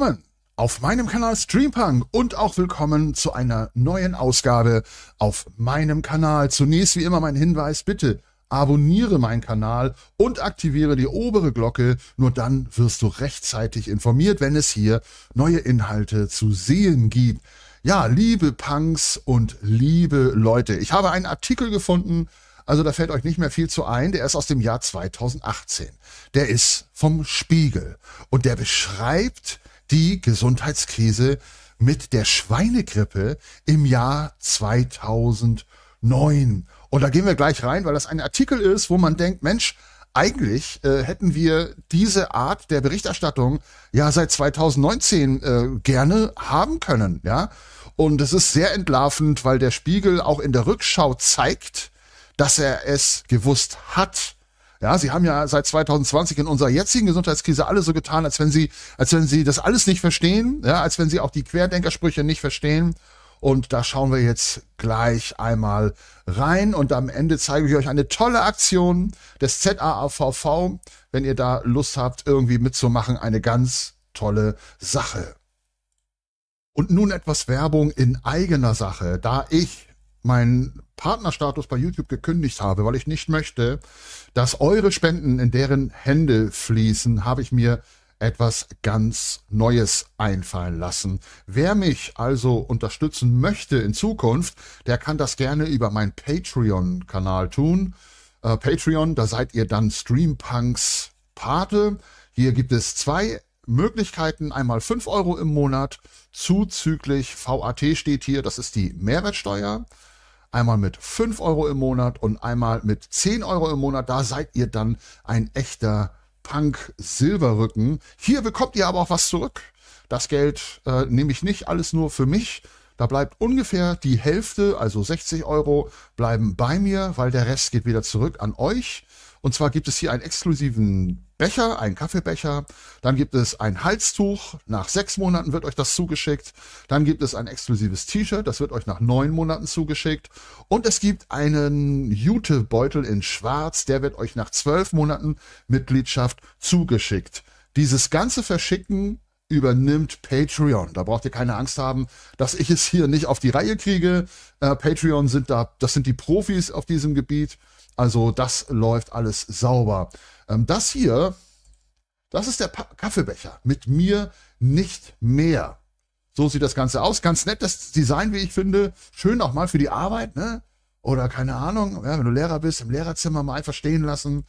willkommen auf meinem Kanal Streampunk und auch willkommen zu einer neuen Ausgabe auf meinem Kanal. Zunächst wie immer mein Hinweis, bitte abonniere meinen Kanal und aktiviere die obere Glocke, nur dann wirst du rechtzeitig informiert, wenn es hier neue Inhalte zu sehen gibt. Ja, liebe Punks und liebe Leute, ich habe einen Artikel gefunden, also da fällt euch nicht mehr viel zu ein. Der ist aus dem Jahr 2018. Der ist vom Spiegel. Und der beschreibt die Gesundheitskrise mit der Schweinegrippe im Jahr 2009. Und da gehen wir gleich rein, weil das ein Artikel ist, wo man denkt, Mensch, eigentlich äh, hätten wir diese Art der Berichterstattung ja seit 2019 äh, gerne haben können, ja. Und es ist sehr entlarvend, weil der Spiegel auch in der Rückschau zeigt, dass er es gewusst hat, ja, sie haben ja seit 2020 in unserer jetzigen Gesundheitskrise alle so getan, als wenn sie, als wenn sie das alles nicht verstehen, ja, als wenn sie auch die Querdenkersprüche nicht verstehen. Und da schauen wir jetzt gleich einmal rein. Und am Ende zeige ich euch eine tolle Aktion des ZAAVV. Wenn ihr da Lust habt, irgendwie mitzumachen, eine ganz tolle Sache. Und nun etwas Werbung in eigener Sache, da ich meinen Partnerstatus bei YouTube gekündigt habe, weil ich nicht möchte, dass eure Spenden in deren Hände fließen, habe ich mir etwas ganz Neues einfallen lassen. Wer mich also unterstützen möchte in Zukunft, der kann das gerne über meinen Patreon-Kanal tun. Äh, Patreon, da seid ihr dann Streampunks Pate. Hier gibt es zwei Möglichkeiten. Einmal 5 Euro im Monat zuzüglich VAT steht hier, das ist die Mehrwertsteuer einmal mit 5 Euro im Monat und einmal mit 10 Euro im Monat. Da seid ihr dann ein echter Punk-Silberrücken. Hier bekommt ihr aber auch was zurück. Das Geld äh, nehme ich nicht, alles nur für mich. Da bleibt ungefähr die Hälfte, also 60 Euro, bleiben bei mir, weil der Rest geht wieder zurück an euch. Und zwar gibt es hier einen exklusiven Becher, einen Kaffeebecher. Dann gibt es ein Halstuch. Nach sechs Monaten wird euch das zugeschickt. Dann gibt es ein exklusives T-Shirt. Das wird euch nach neun Monaten zugeschickt. Und es gibt einen Jutebeutel in Schwarz. Der wird euch nach zwölf Monaten Mitgliedschaft zugeschickt. Dieses ganze Verschicken übernimmt Patreon. Da braucht ihr keine Angst haben, dass ich es hier nicht auf die Reihe kriege. Äh, Patreon sind da, das sind die Profis auf diesem Gebiet. Also das läuft alles sauber. Ähm, das hier, das ist der pa Kaffeebecher. Mit mir nicht mehr. So sieht das Ganze aus. Ganz nettes Design, wie ich finde. Schön auch mal für die Arbeit, ne? Oder keine Ahnung, ja, wenn du Lehrer bist, im Lehrerzimmer mal einfach stehen lassen.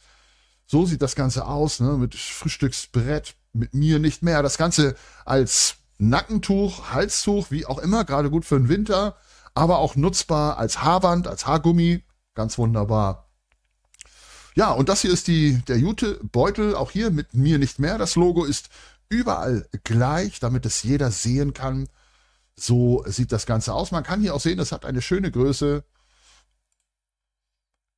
So sieht das Ganze aus, ne? Mit Frühstücksbrett, mit mir nicht mehr. Das Ganze als Nackentuch, Halstuch, wie auch immer, gerade gut für den Winter, aber auch nutzbar als Haarband, als Haargummi. Ganz wunderbar. Ja, und das hier ist die, der Jute-Beutel, Auch hier mit mir nicht mehr. Das Logo ist überall gleich, damit es jeder sehen kann. So sieht das Ganze aus. Man kann hier auch sehen, es hat eine schöne Größe.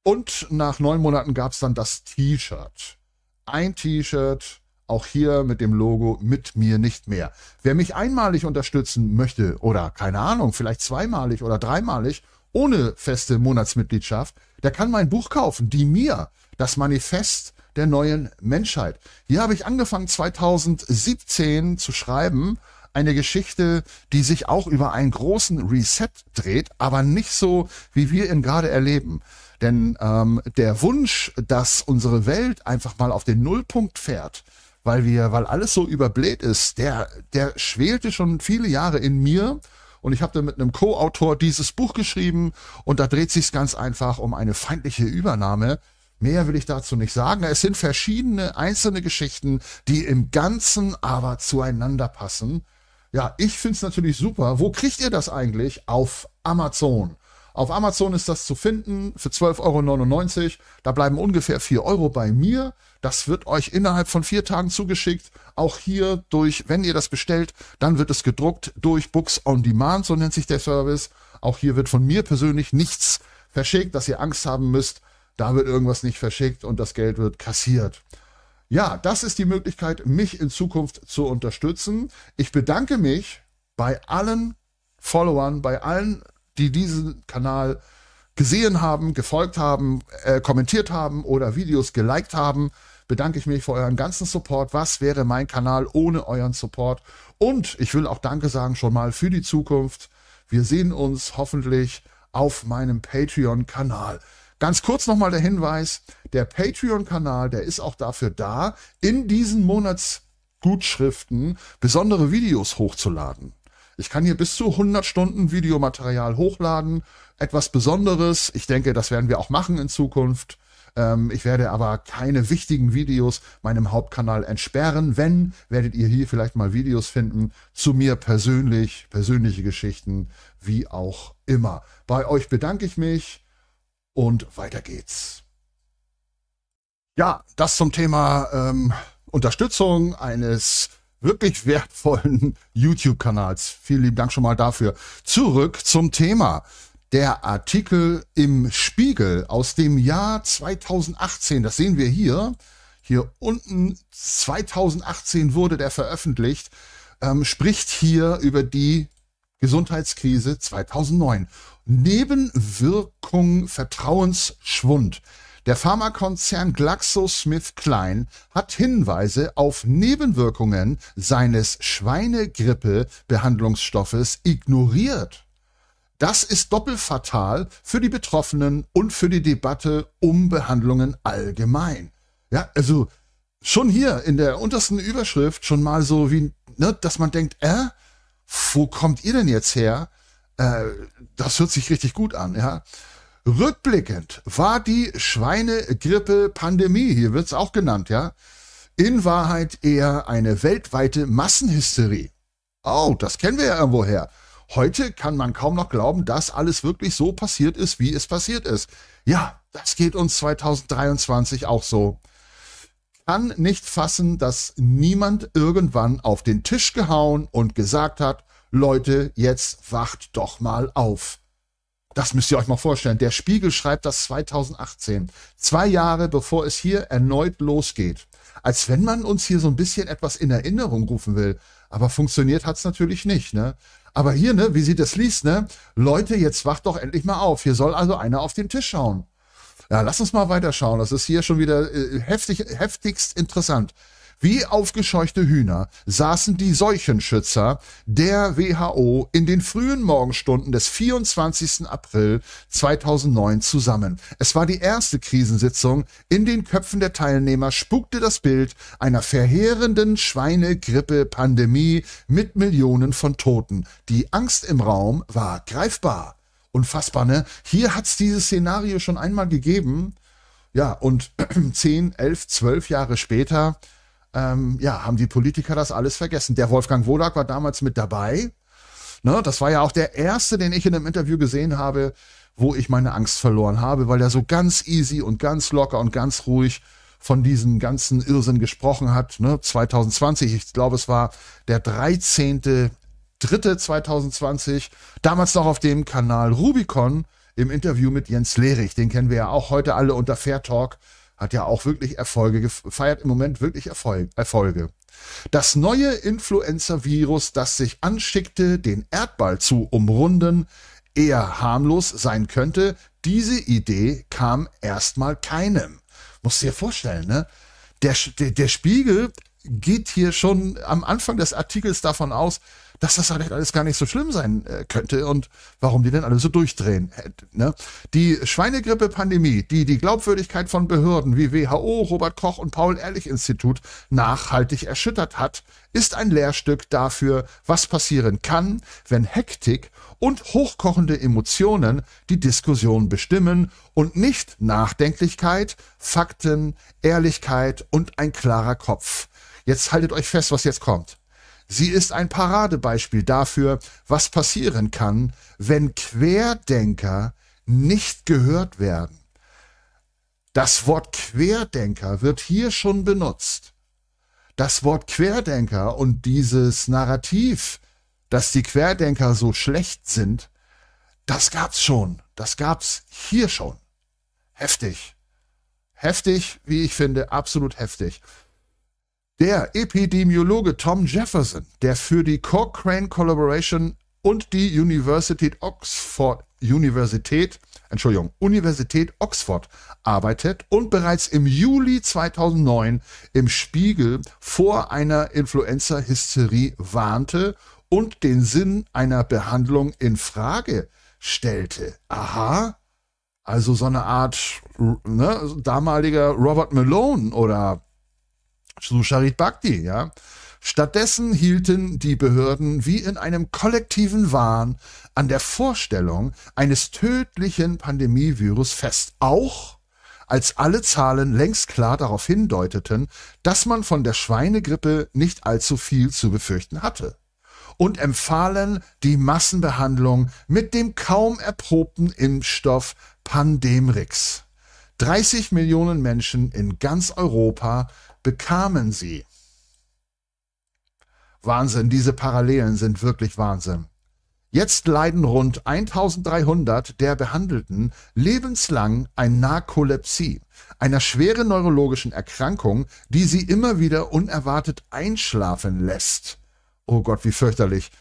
Und nach neun Monaten gab es dann das T-Shirt. Ein T-Shirt, auch hier mit dem Logo mit mir nicht mehr. Wer mich einmalig unterstützen möchte oder keine Ahnung, vielleicht zweimalig oder dreimalig ohne feste Monatsmitgliedschaft, der kann mein Buch kaufen, die mir das Manifest der neuen Menschheit. Hier habe ich angefangen 2017 zu schreiben, eine Geschichte, die sich auch über einen großen Reset dreht, aber nicht so, wie wir ihn gerade erleben. Denn ähm, der Wunsch, dass unsere Welt einfach mal auf den Nullpunkt fährt, weil wir, weil alles so überbläht ist, der, der schwelte schon viele Jahre in mir. Und ich habe dann mit einem Co-Autor dieses Buch geschrieben und da dreht sich ganz einfach um eine feindliche Übernahme Mehr will ich dazu nicht sagen. Es sind verschiedene einzelne Geschichten, die im Ganzen aber zueinander passen. Ja, ich find's natürlich super. Wo kriegt ihr das eigentlich? Auf Amazon. Auf Amazon ist das zu finden für 12,99 Euro. Da bleiben ungefähr 4 Euro bei mir. Das wird euch innerhalb von vier Tagen zugeschickt. Auch hier durch, wenn ihr das bestellt, dann wird es gedruckt durch Books on Demand, so nennt sich der Service. Auch hier wird von mir persönlich nichts verschickt, dass ihr Angst haben müsst, da wird irgendwas nicht verschickt und das Geld wird kassiert. Ja, das ist die Möglichkeit, mich in Zukunft zu unterstützen. Ich bedanke mich bei allen Followern, bei allen, die diesen Kanal gesehen haben, gefolgt haben, äh, kommentiert haben oder Videos geliked haben. Bedanke ich mich für euren ganzen Support. Was wäre mein Kanal ohne euren Support? Und ich will auch Danke sagen schon mal für die Zukunft. Wir sehen uns hoffentlich auf meinem Patreon-Kanal. Ganz kurz nochmal der Hinweis, der Patreon-Kanal, der ist auch dafür da, in diesen Monatsgutschriften besondere Videos hochzuladen. Ich kann hier bis zu 100 Stunden Videomaterial hochladen, etwas Besonderes. Ich denke, das werden wir auch machen in Zukunft. Ähm, ich werde aber keine wichtigen Videos meinem Hauptkanal entsperren. Wenn, werdet ihr hier vielleicht mal Videos finden zu mir persönlich, persönliche Geschichten, wie auch immer. Bei euch bedanke ich mich. Und weiter geht's. Ja, das zum Thema ähm, Unterstützung eines wirklich wertvollen YouTube-Kanals. Vielen lieben Dank schon mal dafür. Zurück zum Thema. Der Artikel im Spiegel aus dem Jahr 2018, das sehen wir hier. Hier unten 2018 wurde der veröffentlicht, ähm, spricht hier über die Gesundheitskrise 2009. Nebenwirkung Vertrauensschwund. Der Pharmakonzern GlaxoSmithKline hat Hinweise auf Nebenwirkungen seines Schweinegrippe-Behandlungsstoffes ignoriert. Das ist doppelfatal für die Betroffenen und für die Debatte um Behandlungen allgemein. Ja, also schon hier in der untersten Überschrift schon mal so wie, ne, dass man denkt, äh, wo kommt ihr denn jetzt her? Äh, das hört sich richtig gut an, ja. Rückblickend war die Schweinegrippe-Pandemie, hier wird es auch genannt, ja, in Wahrheit eher eine weltweite Massenhysterie. Oh, das kennen wir ja irgendwoher. Heute kann man kaum noch glauben, dass alles wirklich so passiert ist, wie es passiert ist. Ja, das geht uns 2023 auch so kann nicht fassen, dass niemand irgendwann auf den Tisch gehauen und gesagt hat, Leute, jetzt wacht doch mal auf. Das müsst ihr euch mal vorstellen. Der Spiegel schreibt das 2018, zwei Jahre bevor es hier erneut losgeht. Als wenn man uns hier so ein bisschen etwas in Erinnerung rufen will. Aber funktioniert hat's natürlich nicht, ne? Aber hier, ne, wie sie das liest, ne? Leute, jetzt wacht doch endlich mal auf. Hier soll also einer auf den Tisch schauen. Ja, lass uns mal weiterschauen. Das ist hier schon wieder äh, heftig, heftigst interessant. Wie aufgescheuchte Hühner saßen die Seuchenschützer der WHO in den frühen Morgenstunden des 24. April 2009 zusammen. Es war die erste Krisensitzung. In den Köpfen der Teilnehmer spukte das Bild einer verheerenden Schweinegrippe-Pandemie mit Millionen von Toten. Die Angst im Raum war greifbar. Unfassbar, ne? Hier hat es dieses Szenario schon einmal gegeben. Ja, und 10, 11, 12 Jahre später, ähm, ja, haben die Politiker das alles vergessen. Der Wolfgang Wodak war damals mit dabei. Ne, das war ja auch der erste, den ich in einem Interview gesehen habe, wo ich meine Angst verloren habe, weil er so ganz easy und ganz locker und ganz ruhig von diesem ganzen Irrsinn gesprochen hat. Ne? 2020, ich glaube, es war der 13. 2020, damals noch auf dem Kanal Rubicon im Interview mit Jens Lehrich. Den kennen wir ja auch heute alle unter Fair Talk. Hat ja auch wirklich Erfolge, gefeiert, im Moment wirklich Erfolge. Das neue influenza virus das sich anschickte, den Erdball zu umrunden, eher harmlos sein könnte, diese Idee kam erstmal keinem. Musst dir vorstellen, ne? Der, der, der Spiegel geht hier schon am Anfang des Artikels davon aus, dass das vielleicht halt alles gar nicht so schlimm sein äh, könnte und warum die denn alle so durchdrehen. Ne? Die Schweinegrippe-Pandemie, die die Glaubwürdigkeit von Behörden wie WHO, Robert Koch und Paul-Ehrlich-Institut nachhaltig erschüttert hat, ist ein Lehrstück dafür, was passieren kann, wenn Hektik und hochkochende Emotionen die Diskussion bestimmen und nicht Nachdenklichkeit, Fakten, Ehrlichkeit und ein klarer Kopf. Jetzt haltet euch fest, was jetzt kommt. Sie ist ein Paradebeispiel dafür, was passieren kann, wenn Querdenker nicht gehört werden. Das Wort Querdenker wird hier schon benutzt. Das Wort Querdenker und dieses Narrativ, dass die Querdenker so schlecht sind, das gab's schon. Das gab's hier schon. Heftig. Heftig, wie ich finde, absolut heftig. Der Epidemiologe Tom Jefferson, der für die Cochrane Collaboration und die Universität Oxford, Universität, Entschuldigung, Universität Oxford arbeitet und bereits im Juli 2009 im Spiegel vor einer Influenza-Hysterie warnte und den Sinn einer Behandlung in Frage stellte. Aha, also so eine Art ne, damaliger Robert Malone oder Susharit Bhakti, ja. Stattdessen hielten die Behörden wie in einem kollektiven Wahn an der Vorstellung eines tödlichen Pandemievirus fest, auch als alle Zahlen längst klar darauf hindeuteten, dass man von der Schweinegrippe nicht allzu viel zu befürchten hatte und empfahlen die Massenbehandlung mit dem kaum erprobten Impfstoff Pandemrix. 30 Millionen Menschen in ganz Europa bekamen sie. Wahnsinn, diese Parallelen sind wirklich Wahnsinn. Jetzt leiden rund 1300 der Behandelten lebenslang an Narkolepsie, einer schweren neurologischen Erkrankung, die sie immer wieder unerwartet einschlafen lässt. Oh Gott, wie fürchterlich.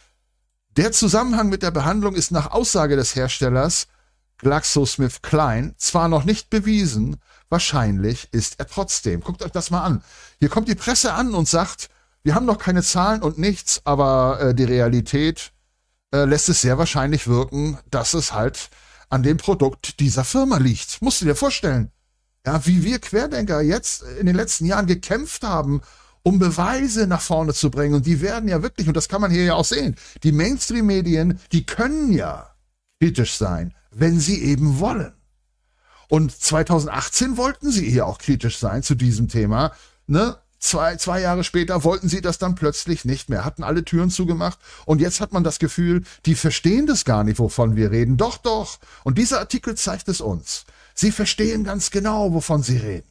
Der Zusammenhang mit der Behandlung ist nach Aussage des Herstellers GlaxoSmithKline zwar noch nicht bewiesen, wahrscheinlich ist er trotzdem. Guckt euch das mal an. Hier kommt die Presse an und sagt, wir haben noch keine Zahlen und nichts, aber äh, die Realität äh, lässt es sehr wahrscheinlich wirken, dass es halt an dem Produkt dieser Firma liegt. Musst du dir vorstellen. Ja, wie wir Querdenker jetzt in den letzten Jahren gekämpft haben, um Beweise nach vorne zu bringen. Und die werden ja wirklich, und das kann man hier ja auch sehen, die Mainstream-Medien, die können ja kritisch sein, wenn sie eben wollen. Und 2018 wollten sie hier auch kritisch sein zu diesem Thema. Ne? Zwei, zwei Jahre später wollten sie das dann plötzlich nicht mehr, hatten alle Türen zugemacht und jetzt hat man das Gefühl, die verstehen das gar nicht, wovon wir reden. Doch, doch. Und dieser Artikel zeigt es uns. Sie verstehen ganz genau, wovon sie reden.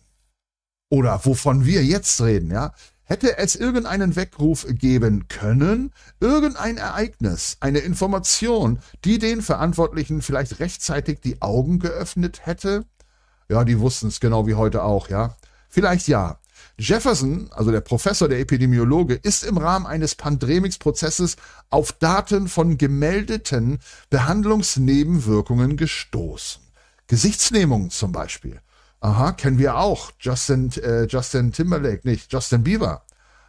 Oder wovon wir jetzt reden, ja. Hätte es irgendeinen Weckruf geben können, irgendein Ereignis, eine Information, die den Verantwortlichen vielleicht rechtzeitig die Augen geöffnet hätte? Ja, die wussten es genau wie heute auch, ja. Vielleicht ja. Jefferson, also der Professor der Epidemiologe, ist im Rahmen eines Pandemics-Prozesses auf Daten von gemeldeten Behandlungsnebenwirkungen gestoßen. Gesichtslähmung zum Beispiel. Aha, kennen wir auch. Justin, äh, Justin Timberlake, nicht Justin Bieber.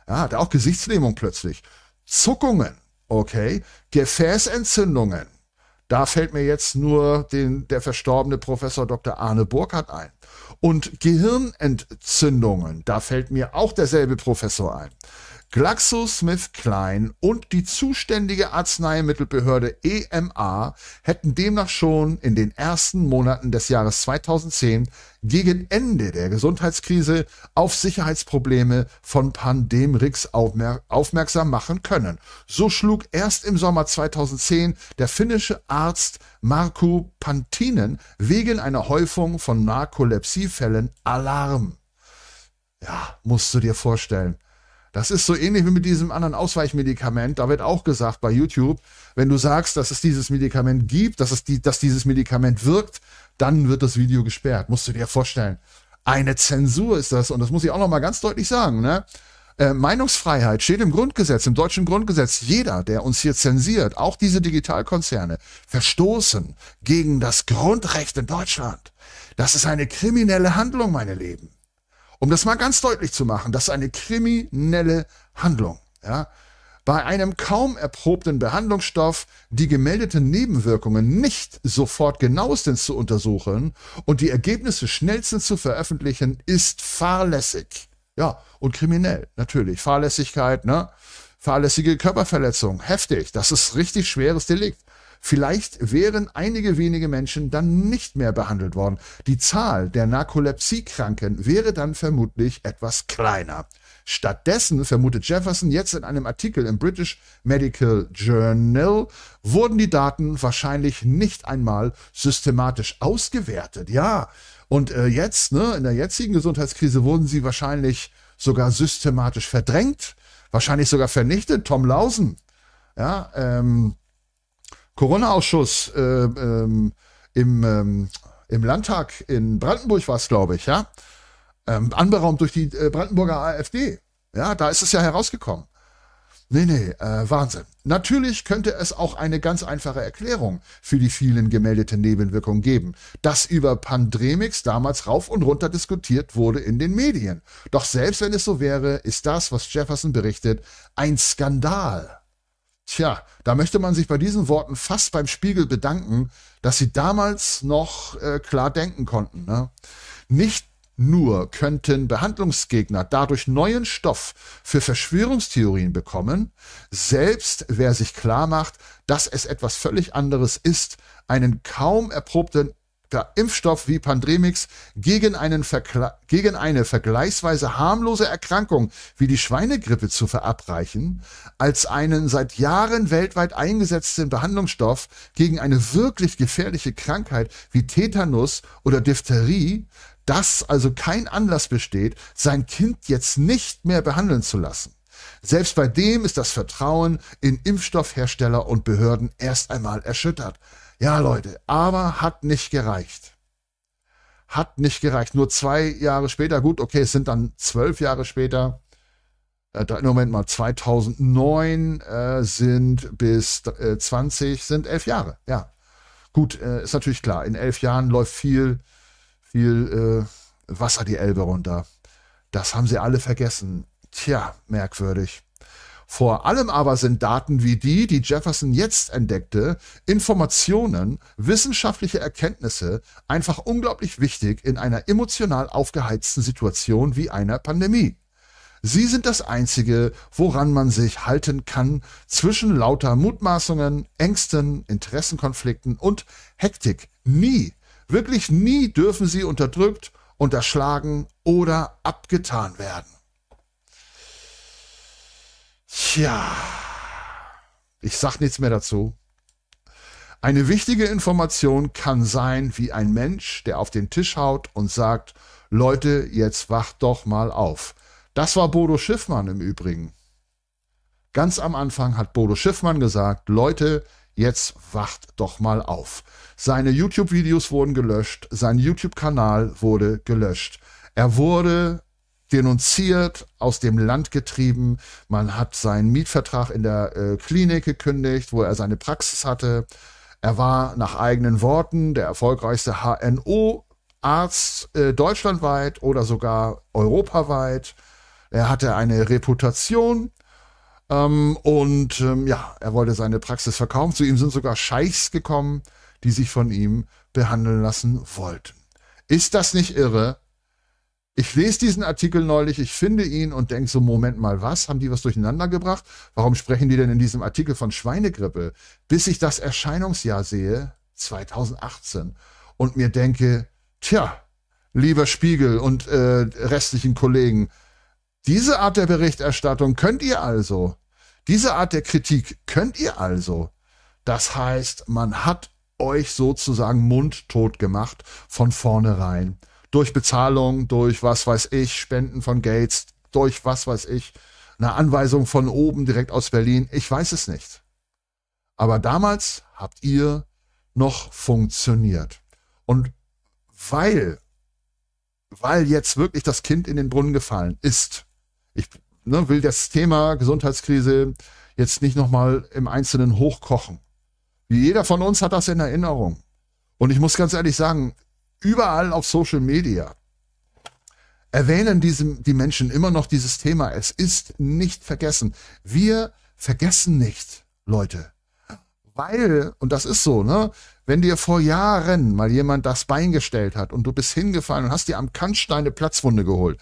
Ja, hat auch Gesichtslähmung plötzlich. Zuckungen, okay. Gefäßentzündungen. Da fällt mir jetzt nur den, der verstorbene Professor Dr. Arne Burkhardt ein. Und Gehirnentzündungen, da fällt mir auch derselbe Professor ein. GlaxoSmithKline und die zuständige Arzneimittelbehörde EMA hätten demnach schon in den ersten Monaten des Jahres 2010 gegen Ende der Gesundheitskrise auf Sicherheitsprobleme von Pandemrix aufmer aufmerksam machen können. So schlug erst im Sommer 2010 der finnische Arzt Marku Pantinen wegen einer Häufung von Narkolepsiefällen Alarm. Ja, musst du dir vorstellen. Das ist so ähnlich wie mit diesem anderen Ausweichmedikament. Da wird auch gesagt bei YouTube, wenn du sagst, dass es dieses Medikament gibt, dass, es die, dass dieses Medikament wirkt, dann wird das Video gesperrt. Musst du dir vorstellen. Eine Zensur ist das. Und das muss ich auch nochmal ganz deutlich sagen. Ne? Äh, Meinungsfreiheit steht im Grundgesetz, im deutschen Grundgesetz. Jeder, der uns hier zensiert, auch diese Digitalkonzerne, verstoßen gegen das Grundrecht in Deutschland. Das ist eine kriminelle Handlung, meine Lieben. Um das mal ganz deutlich zu machen, das ist eine kriminelle Handlung. Ja? Bei einem kaum erprobten Behandlungsstoff die gemeldeten Nebenwirkungen nicht sofort genauestens zu untersuchen und die Ergebnisse schnellstens zu veröffentlichen, ist fahrlässig. Ja, und kriminell, natürlich. Fahrlässigkeit, ne? Fahrlässige Körperverletzung, heftig. Das ist richtig schweres Delikt. Vielleicht wären einige wenige Menschen dann nicht mehr behandelt worden. Die Zahl der Narkolepsiekranken wäre dann vermutlich etwas kleiner. Stattdessen, vermutet Jefferson jetzt in einem Artikel im British Medical Journal, wurden die Daten wahrscheinlich nicht einmal systematisch ausgewertet. Ja, und äh, jetzt, ne, in der jetzigen Gesundheitskrise wurden sie wahrscheinlich sogar systematisch verdrängt, wahrscheinlich sogar vernichtet. Tom Lausen, ja, ähm, Corona-Ausschuss äh, ähm, im, ähm, im Landtag in Brandenburg war es, glaube ich, ja, ähm, anberaumt durch die äh, Brandenburger AfD. Ja, da ist es ja herausgekommen. Nee, nee, äh, Wahnsinn. Natürlich könnte es auch eine ganz einfache Erklärung für die vielen gemeldeten Nebenwirkungen geben, dass über Pandremix damals rauf und runter diskutiert wurde in den Medien. Doch selbst wenn es so wäre, ist das, was Jefferson berichtet, ein Skandal. Tja, da möchte man sich bei diesen Worten fast beim Spiegel bedanken, dass sie damals noch äh, klar denken konnten. Ne? Nicht nur könnten Behandlungsgegner dadurch neuen Stoff für Verschwörungstheorien bekommen, selbst wer sich klar macht, dass es etwas völlig anderes ist, einen kaum erprobten Impfstoff wie Pandremix gegen, gegen, eine vergleichsweise harmlose Erkrankung wie die Schweinegrippe zu verabreichen, als einen seit Jahren weltweit eingesetzten Behandlungsstoff gegen eine wirklich gefährliche Krankheit wie Tetanus oder Diphtherie, dass also kein Anlass besteht, sein Kind jetzt nicht mehr behandeln zu lassen. Selbst bei dem ist das Vertrauen in Impfstoffhersteller und Behörden erst einmal erschüttert. Ja, Leute, aber hat nicht gereicht. Hat nicht gereicht. Nur zwei Jahre später, gut, okay, es sind dann zwölf Jahre später, äh, Moment mal, 2009 äh, sind bis äh, 20 sind elf Jahre. Ja, gut, äh, ist natürlich klar. In elf Jahren läuft viel, viel äh, Wasser die Elbe runter. Das haben sie alle vergessen. Tja, merkwürdig. Vor allem aber sind Daten wie die, die Jefferson jetzt entdeckte, Informationen, wissenschaftliche Erkenntnisse einfach unglaublich wichtig in einer emotional aufgeheizten Situation wie einer Pandemie. Sie sind das Einzige, woran man sich halten kann zwischen lauter Mutmaßungen, Ängsten, Interessenkonflikten und Hektik. Nie, wirklich nie dürfen sie unterdrückt, unterschlagen oder abgetan werden. Tja, ich sag nichts mehr dazu. Eine wichtige Information kann sein wie ein Mensch, der auf den Tisch haut und sagt, Leute, jetzt wacht doch mal auf. Das war Bodo Schiffmann im Übrigen. Ganz am Anfang hat Bodo Schiffmann gesagt, Leute, jetzt wacht doch mal auf. Seine YouTube-Videos wurden gelöscht, sein YouTube-Kanal wurde gelöscht. Er wurde denunziert, aus dem Land getrieben. Man hat seinen Mietvertrag in der äh, Klinik gekündigt, wo er seine Praxis hatte. Er war nach eigenen Worten der erfolgreichste HNO-Arzt äh, deutschlandweit oder sogar europaweit. Er hatte eine Reputation. Ähm, und ähm, ja, er wollte seine Praxis verkaufen. Zu ihm sind sogar Scheichs gekommen, die sich von ihm behandeln lassen wollten. Ist das nicht irre? Ich lese diesen Artikel neulich, ich finde ihn und denke so, Moment mal, was? Haben die was durcheinander gebracht? Warum sprechen die denn in diesem Artikel von Schweinegrippe? Bis ich das Erscheinungsjahr sehe, 2018, und mir denke, tja, lieber Spiegel und äh, restlichen Kollegen, diese Art der Berichterstattung könnt ihr also. Diese Art der Kritik könnt ihr also. Das heißt, man hat euch sozusagen mundtot gemacht von vornherein durch Bezahlung, durch was weiß ich, Spenden von Gates, durch was weiß ich, eine Anweisung von oben direkt aus Berlin. Ich weiß es nicht. Aber damals habt ihr noch funktioniert. Und weil, weil jetzt wirklich das Kind in den Brunnen gefallen ist, ich ne, will das Thema Gesundheitskrise jetzt nicht nochmal im Einzelnen hochkochen. Jeder von uns hat das in Erinnerung. Und ich muss ganz ehrlich sagen, überall auf Social Media erwähnen diesem, die Menschen immer noch dieses Thema. Es ist nicht vergessen. Wir vergessen nicht, Leute. Weil, und das ist so, ne, wenn dir vor Jahren mal jemand das Bein gestellt hat und du bist hingefallen und hast dir am Kantstein eine Platzwunde geholt,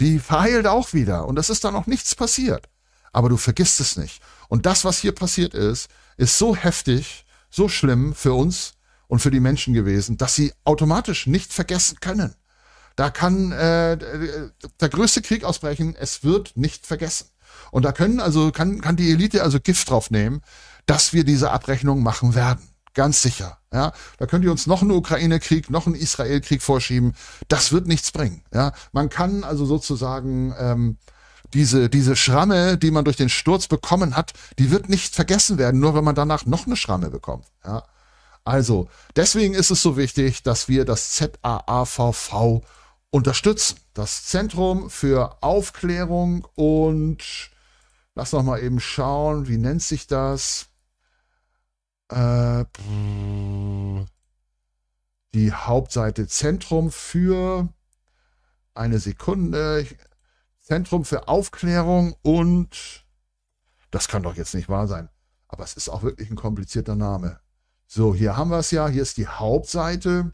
die verheilt auch wieder und es ist dann auch nichts passiert. Aber du vergisst es nicht. Und das, was hier passiert ist, ist so heftig, so schlimm für uns, und für die Menschen gewesen, dass sie automatisch nicht vergessen können. Da kann äh, der größte Krieg ausbrechen, es wird nicht vergessen. Und da können also, kann, kann die Elite also Gift drauf nehmen, dass wir diese Abrechnung machen werden. Ganz sicher. Ja, da könnt ihr uns noch einen Ukraine-Krieg, noch einen Israel-Krieg vorschieben. Das wird nichts bringen. Ja, man kann also sozusagen ähm, diese, diese Schramme, die man durch den Sturz bekommen hat, die wird nicht vergessen werden, nur wenn man danach noch eine Schramme bekommt. Ja. Also, deswegen ist es so wichtig, dass wir das ZAAVV unterstützen. Das Zentrum für Aufklärung und lass noch mal eben schauen, wie nennt sich das? Äh, die Hauptseite Zentrum für eine Sekunde. Zentrum für Aufklärung und das kann doch jetzt nicht wahr sein. Aber es ist auch wirklich ein komplizierter Name. So, hier haben wir es ja. Hier ist die Hauptseite.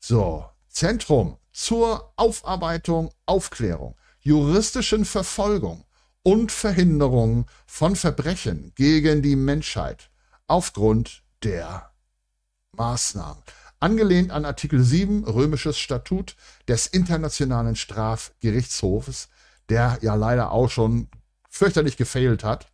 So, Zentrum zur Aufarbeitung, Aufklärung, juristischen Verfolgung und Verhinderung von Verbrechen gegen die Menschheit aufgrund der Maßnahmen. Angelehnt an Artikel 7 römisches Statut des Internationalen Strafgerichtshofes, der ja leider auch schon fürchterlich gefailt hat.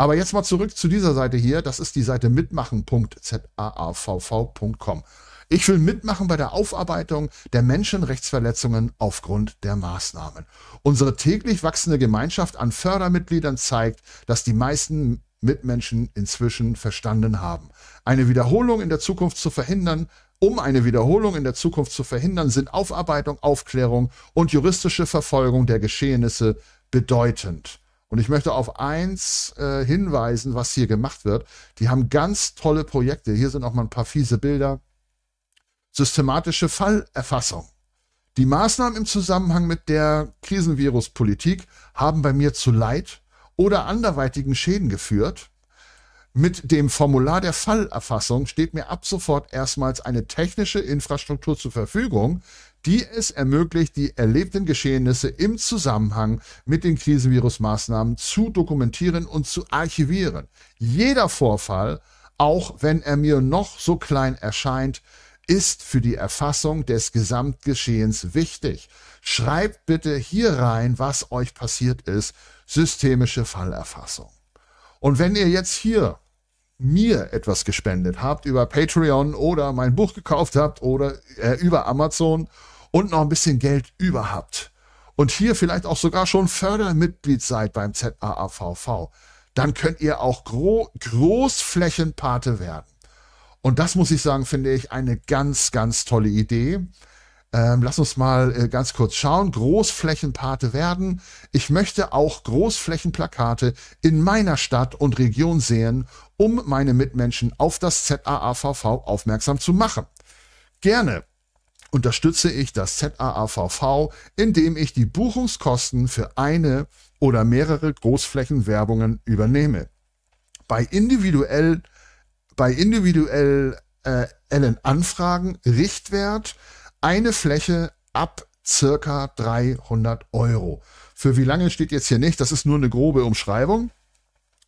Aber jetzt mal zurück zu dieser Seite hier. Das ist die Seite mitmachen.zaavv.com. Ich will mitmachen bei der Aufarbeitung der Menschenrechtsverletzungen aufgrund der Maßnahmen. Unsere täglich wachsende Gemeinschaft an Fördermitgliedern zeigt, dass die meisten Mitmenschen inzwischen verstanden haben. Eine Wiederholung in der Zukunft zu verhindern, um eine Wiederholung in der Zukunft zu verhindern, sind Aufarbeitung, Aufklärung und juristische Verfolgung der Geschehnisse bedeutend. Und ich möchte auf eins äh, hinweisen, was hier gemacht wird. Die haben ganz tolle Projekte. Hier sind auch mal ein paar fiese Bilder. Systematische Fallerfassung. Die Maßnahmen im Zusammenhang mit der Krisenviruspolitik haben bei mir zu Leid oder anderweitigen Schäden geführt. Mit dem Formular der Fallerfassung steht mir ab sofort erstmals eine technische Infrastruktur zur Verfügung, die es ermöglicht, die erlebten Geschehnisse im Zusammenhang mit den Krisenvirusmaßnahmen zu dokumentieren und zu archivieren. Jeder Vorfall, auch wenn er mir noch so klein erscheint, ist für die Erfassung des Gesamtgeschehens wichtig. Schreibt bitte hier rein, was euch passiert ist, systemische Fallerfassung. Und wenn ihr jetzt hier mir etwas gespendet habt, über Patreon oder mein Buch gekauft habt oder äh, über Amazon und noch ein bisschen Geld über habt und hier vielleicht auch sogar schon Fördermitglied seid beim ZAAVV, dann könnt ihr auch gro Großflächenpate werden. Und das muss ich sagen, finde ich eine ganz, ganz tolle Idee. Ähm, lass uns mal äh, ganz kurz schauen. Großflächenpate werden. Ich möchte auch Großflächenplakate in meiner Stadt und Region sehen, um meine Mitmenschen auf das ZAAVV aufmerksam zu machen. Gerne unterstütze ich das ZAAVV, indem ich die Buchungskosten für eine oder mehrere Großflächenwerbungen übernehme. Bei individuell, bei individuell äh, Anfragen Richtwert eine Fläche ab circa 300 Euro. Für wie lange steht jetzt hier nicht, das ist nur eine grobe Umschreibung.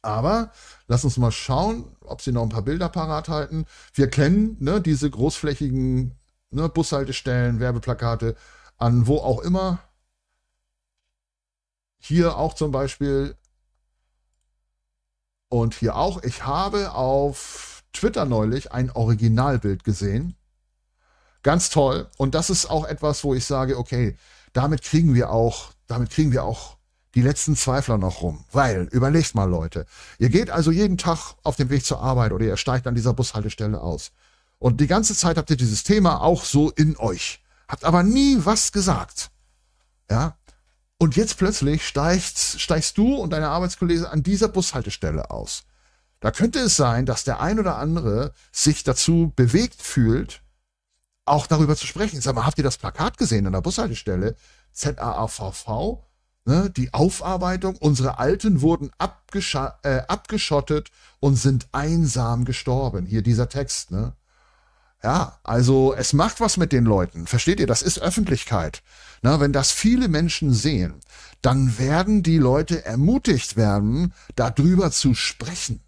Aber lass uns mal schauen, ob sie noch ein paar Bilder parat halten. Wir kennen ne, diese großflächigen ne, Bushaltestellen, Werbeplakate, an wo auch immer. Hier auch zum Beispiel und hier auch. Ich habe auf Twitter neulich ein Originalbild gesehen. Ganz toll. Und das ist auch etwas, wo ich sage, okay, damit kriegen wir auch, damit kriegen wir auch die letzten Zweifler noch rum. Weil, überlegt mal, Leute. Ihr geht also jeden Tag auf dem Weg zur Arbeit oder ihr steigt an dieser Bushaltestelle aus. Und die ganze Zeit habt ihr dieses Thema auch so in euch. Habt aber nie was gesagt. Ja. Und jetzt plötzlich steigst, steigst du und deine Arbeitskollegen an dieser Bushaltestelle aus. Da könnte es sein, dass der ein oder andere sich dazu bewegt fühlt, auch darüber zu sprechen. Sag mal, habt ihr das Plakat gesehen an der Bushaltestelle? ZAAVV, ne, die Aufarbeitung, unsere Alten wurden äh, abgeschottet und sind einsam gestorben. Hier dieser Text, ne? Ja, also es macht was mit den Leuten. Versteht ihr? Das ist Öffentlichkeit. Na, wenn das viele Menschen sehen, dann werden die Leute ermutigt werden, darüber zu sprechen.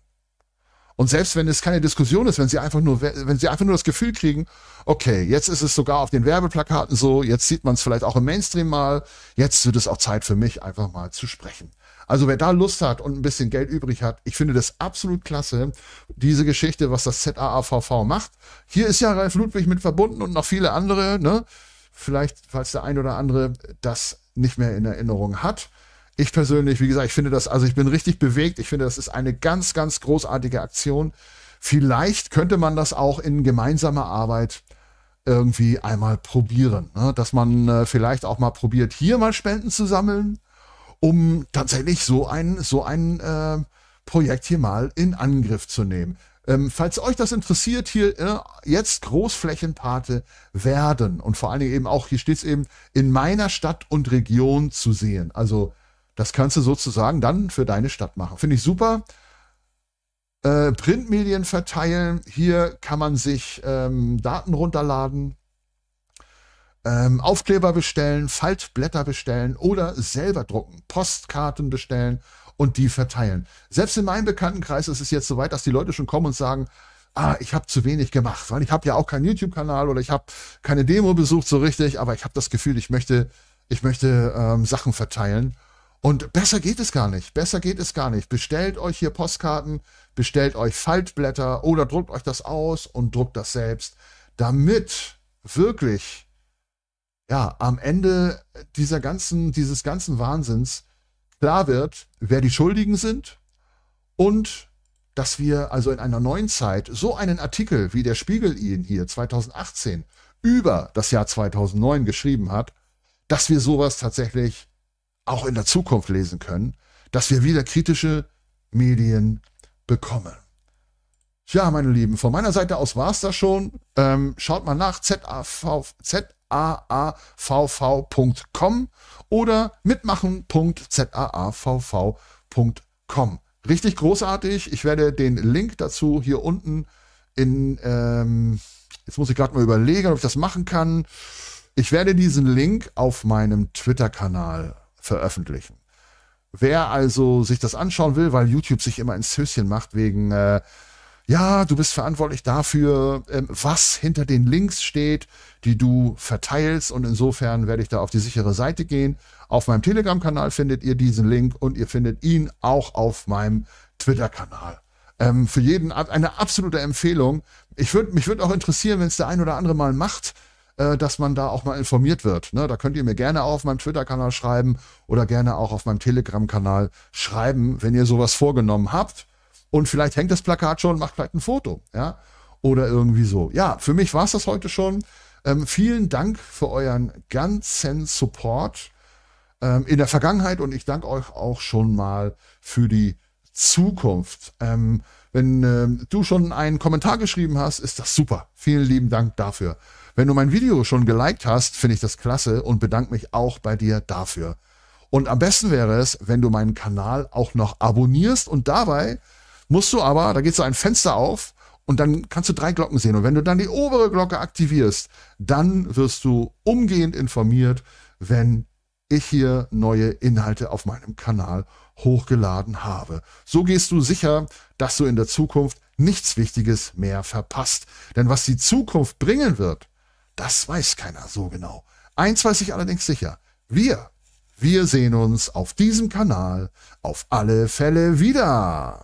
Und selbst wenn es keine Diskussion ist, wenn sie einfach nur, wenn sie einfach nur das Gefühl kriegen, okay, jetzt ist es sogar auf den Werbeplakaten so, jetzt sieht man es vielleicht auch im Mainstream mal, jetzt wird es auch Zeit für mich, einfach mal zu sprechen. Also wer da Lust hat und ein bisschen Geld übrig hat, ich finde das absolut klasse, diese Geschichte, was das ZAAVV macht. Hier ist ja Ralf Ludwig mit verbunden und noch viele andere. Ne? Vielleicht, falls der ein oder andere das nicht mehr in Erinnerung hat. Ich persönlich, wie gesagt, ich finde das, also ich bin richtig bewegt. Ich finde, das ist eine ganz, ganz großartige Aktion. Vielleicht könnte man das auch in gemeinsamer Arbeit irgendwie einmal probieren, ne? dass man äh, vielleicht auch mal probiert, hier mal Spenden zu sammeln um tatsächlich so ein, so ein äh, Projekt hier mal in Angriff zu nehmen. Ähm, falls euch das interessiert, hier äh, jetzt Großflächenpate werden und vor allen Dingen eben auch, hier steht es eben, in meiner Stadt und Region zu sehen. Also das kannst du sozusagen dann für deine Stadt machen. Finde ich super. Äh, Printmedien verteilen, hier kann man sich ähm, Daten runterladen ähm, Aufkleber bestellen, Faltblätter bestellen oder selber drucken, Postkarten bestellen und die verteilen. Selbst in meinem Bekanntenkreis ist es jetzt so weit, dass die Leute schon kommen und sagen, ah, ich habe zu wenig gemacht, weil ich habe ja auch keinen YouTube-Kanal oder ich habe keine Demo besucht so richtig, aber ich habe das Gefühl, ich möchte, ich möchte ähm, Sachen verteilen. Und besser geht es gar nicht. Besser geht es gar nicht. Bestellt euch hier Postkarten, bestellt euch Faltblätter oder druckt euch das aus und druckt das selbst, damit wirklich ja, am Ende dieser ganzen, dieses ganzen Wahnsinns klar wird, wer die Schuldigen sind und dass wir also in einer neuen Zeit so einen Artikel, wie der Spiegel ihn hier 2018 über das Jahr 2009 geschrieben hat, dass wir sowas tatsächlich auch in der Zukunft lesen können, dass wir wieder kritische Medien bekommen. Tja, meine Lieben, von meiner Seite aus war es das schon. Ähm, schaut mal nach, ZAV, ZAV zaavvv.com oder mitmachen.zaavv.com. Richtig großartig. Ich werde den Link dazu hier unten in, ähm, jetzt muss ich gerade mal überlegen, ob ich das machen kann. Ich werde diesen Link auf meinem Twitter-Kanal veröffentlichen. Wer also sich das anschauen will, weil YouTube sich immer ins Höschen macht wegen äh, ja, du bist verantwortlich dafür, ähm, was hinter den Links steht, die du verteilst. Und insofern werde ich da auf die sichere Seite gehen. Auf meinem Telegram-Kanal findet ihr diesen Link und ihr findet ihn auch auf meinem Twitter-Kanal. Ähm, für jeden eine absolute Empfehlung. Ich würde mich würde auch interessieren, wenn es der ein oder andere mal macht, äh, dass man da auch mal informiert wird. Ne? Da könnt ihr mir gerne auf meinem Twitter-Kanal schreiben oder gerne auch auf meinem Telegram-Kanal schreiben, wenn ihr sowas vorgenommen habt. Und vielleicht hängt das Plakat schon macht vielleicht ein Foto, ja. Oder irgendwie so. Ja, für mich war es das heute schon. Ähm, vielen Dank für euren ganzen Support ähm, in der Vergangenheit und ich danke euch auch schon mal für die Zukunft. Ähm, wenn ähm, du schon einen Kommentar geschrieben hast, ist das super. Vielen lieben Dank dafür. Wenn du mein Video schon geliked hast, finde ich das klasse und bedanke mich auch bei dir dafür. Und am besten wäre es, wenn du meinen Kanal auch noch abonnierst und dabei musst du aber, da geht so ein Fenster auf und dann kannst du drei Glocken sehen. Und wenn du dann die obere Glocke aktivierst, dann wirst du umgehend informiert, wenn ich hier neue Inhalte auf meinem Kanal hochgeladen habe. So gehst du sicher, dass du in der Zukunft nichts Wichtiges mehr verpasst. Denn was die Zukunft bringen wird, das weiß keiner so genau. Eins weiß ich allerdings sicher. Wir, wir sehen uns auf diesem Kanal auf alle Fälle wieder.